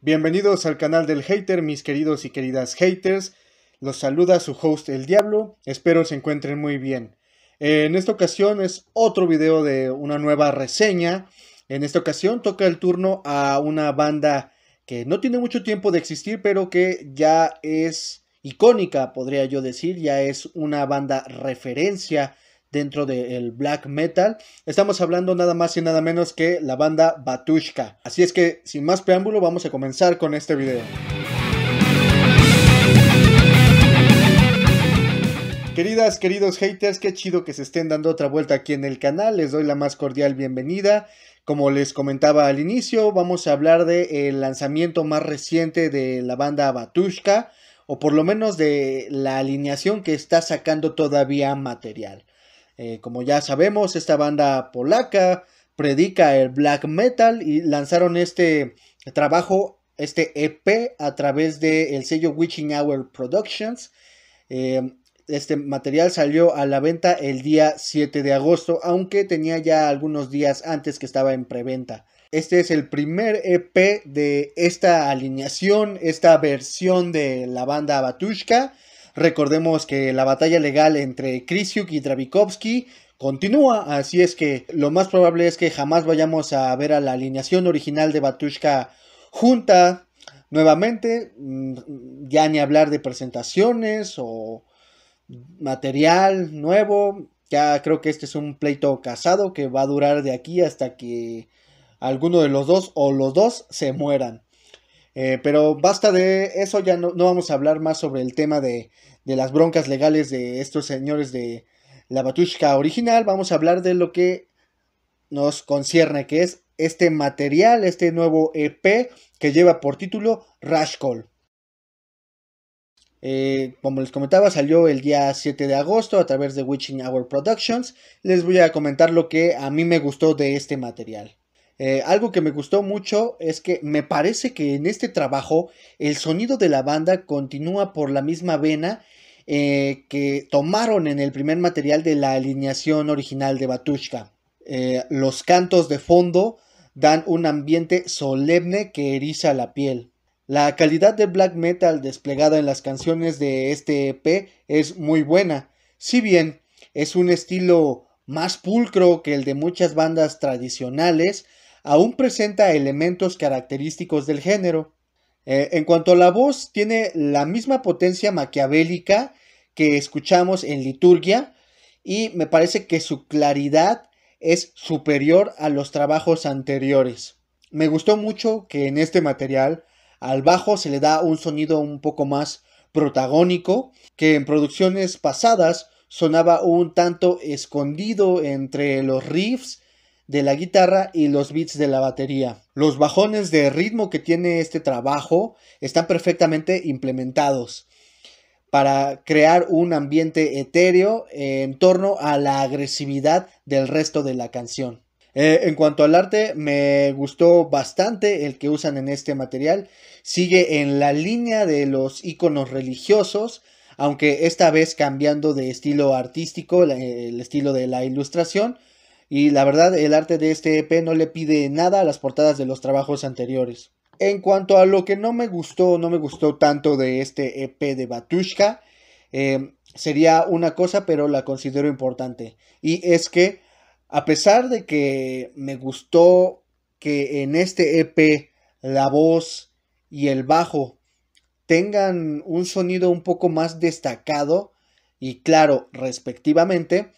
Bienvenidos al canal del hater, mis queridos y queridas haters. Los saluda su host El Diablo, espero se encuentren muy bien. En esta ocasión es otro video de una nueva reseña. En esta ocasión toca el turno a una banda que no tiene mucho tiempo de existir, pero que ya es icónica, podría yo decir, ya es una banda referencia dentro del black metal. Estamos hablando nada más y nada menos que la banda Batushka. Así es que sin más preámbulo vamos a comenzar con este video. Queridas, queridos haters, qué chido que se estén dando otra vuelta aquí en el canal. Les doy la más cordial bienvenida. Como les comentaba al inicio, vamos a hablar del lanzamiento más reciente de la banda Batushka, o por lo menos de la alineación que está sacando todavía material. Eh, como ya sabemos, esta banda polaca predica el black metal y lanzaron este trabajo, este EP, a través del sello Witching Hour Productions. Eh, este material salió a la venta el día 7 de agosto, aunque tenía ya algunos días antes que estaba en preventa. Este es el primer EP de esta alineación, esta versión de la banda Batushka. Recordemos que la batalla legal entre Krisiuk y Dravikovsky continúa, así es que lo más probable es que jamás vayamos a ver a la alineación original de Batushka junta nuevamente, mm, ya ni hablar de presentaciones o material nuevo, ya creo que este es un pleito casado que va a durar de aquí hasta que alguno de los dos o los dos se mueran. Eh, pero basta de eso, ya no, vamos a hablar más sobre el tema de, las broncas legales de estos señores de la Batushka original. Vamos a hablar de lo que nos concierne, que es este material, este nuevo EP que lleva por título Rash Call. Eh, como les comentaba, salió el día 7 de agosto a través de Witching Hour Productions. Les voy a comentar lo que a mí me gustó de este material. Eh, algo que me gustó mucho es que me parece que en este trabajo el sonido de la banda continúa por la misma vena eh, que tomaron en el primer material de la alineación original de Batushka. Eh, los cantos de fondo dan un ambiente solemne que eriza la piel. La calidad de black metal desplegada en las canciones de este EP es muy buena, si bien es un estilo más pulcro que el de muchas bandas tradicionales, aún presenta elementos característicos del género. Eh, en cuanto a la voz, tiene la misma potencia maquiavélica que escuchamos en liturgia y me parece que su claridad es superior a los trabajos anteriores. Me gustó mucho que en este material al bajo se le da un sonido un poco más protagónico que en producciones pasadas sonaba un tanto escondido entre los riffs de la guitarra y los beats de la batería. Los bajones de ritmo que tiene este trabajo están perfectamente implementados para crear un ambiente etéreo en torno a la agresividad del resto de la canción. Eh, en cuanto al arte, me gustó bastante el que usan en este material. Sigue en la línea de los iconos religiosos, aunque esta vez cambiando de estilo artístico, el estilo de la ilustración, y la verdad el arte de este EP no le pide nada a las portadas de los trabajos anteriores. En cuanto a lo que no me gustó, no me gustó tanto de este EP de Batushka, em, sería una cosa, pero la considero importante. Y es que, a pesar de que me gustó que en este EP la voz y el bajo tengan un sonido un poco más destacado y claro respectivamente,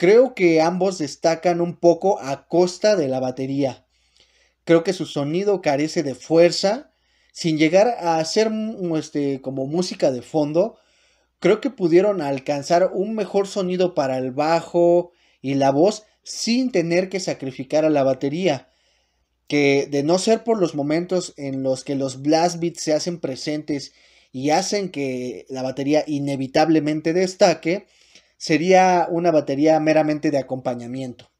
Creo que ambos destacan un poco a costa de la batería. Creo que su sonido carece de fuerza, sin llegar a ser mm, este, como música de fondo. Creo que pudieron alcanzar un mejor sonido para el bajo y la voz sin tener que sacrificar a la batería. Que de no ser por los momentos en los que los blast beats se hacen presentes y hacen que la batería inevitablemente destaque, sería una batería meramente de acompañamiento.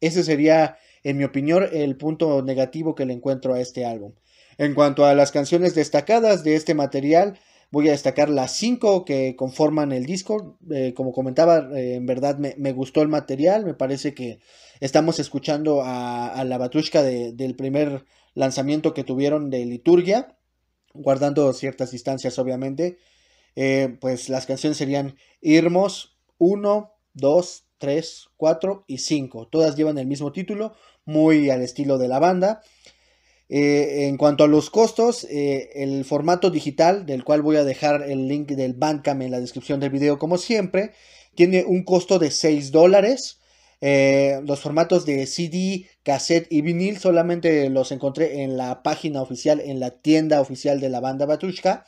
Ese sería, en mi opinión, el punto negativo que le encuentro a este álbum. En cuanto a las canciones destacadas de este material, voy a destacar las cinco que conforman el disco. Eh, como comentaba, eh, en verdad me, gustó el material. Me parece que estamos escuchando a, la batushka del primer lanzamiento que tuvieron de Liturgia, guardando ciertas distancias, obviamente. Eh, pues las canciones serían Irmos, 1, 2, 3, 4 y 5. Todas llevan el mismo título, muy al estilo de la banda. Eh, en cuanto a los costos, eh, el formato digital, del cual voy a dejar el link del Bandcamp en la descripción del video como siempre, tiene un costo de 6 dólares. Eh, los formatos de CD, cassette y vinil solamente los encontré en la página oficial, en la tienda oficial de la banda Batushka.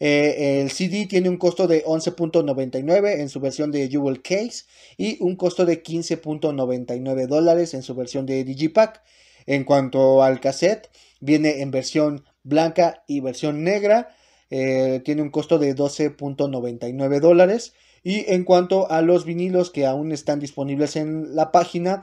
Eh, el CD tiene un costo de 11.99 en su versión de Jewel Case y un costo de 15.99 dólares en su versión de Digipack. En cuanto al cassette, viene en versión blanca y versión negra. Eh, tiene un costo de 12.99 dólares. Y en cuanto a los vinilos que aún están disponibles en la página,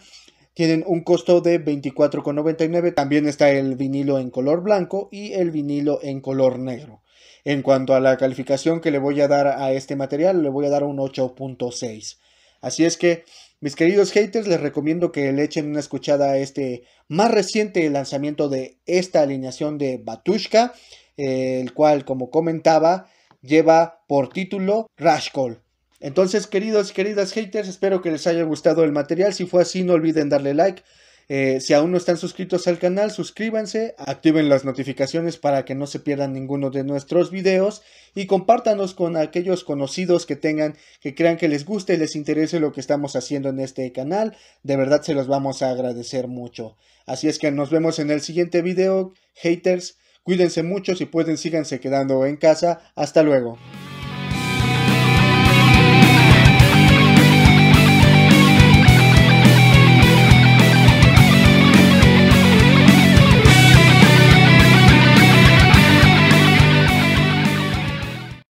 tienen un costo de 24,99. También está el vinilo en color blanco y el vinilo en color negro. En cuanto a la calificación que le voy a dar a este material, le voy a dar un 8.6. Así es que, mis queridos haters, les recomiendo que le echen una escuchada a este más reciente lanzamiento de esta alineación de Batushka, eh, el cual, como comentaba, lleva por título Rash Entonces, queridos y queridas haters, espero que les haya gustado el material. Si fue así, no olviden darle like eh, si aún no están suscritos al canal, suscríbanse, activen las notificaciones para que no se pierdan ninguno de nuestros videos y compártanos con aquellos conocidos que tengan, que crean que les guste y les interese lo que estamos haciendo en este canal. De verdad se los vamos a agradecer mucho. Así es que nos vemos en el siguiente video, haters. Cuídense mucho, si pueden síganse quedando en casa. Hasta luego.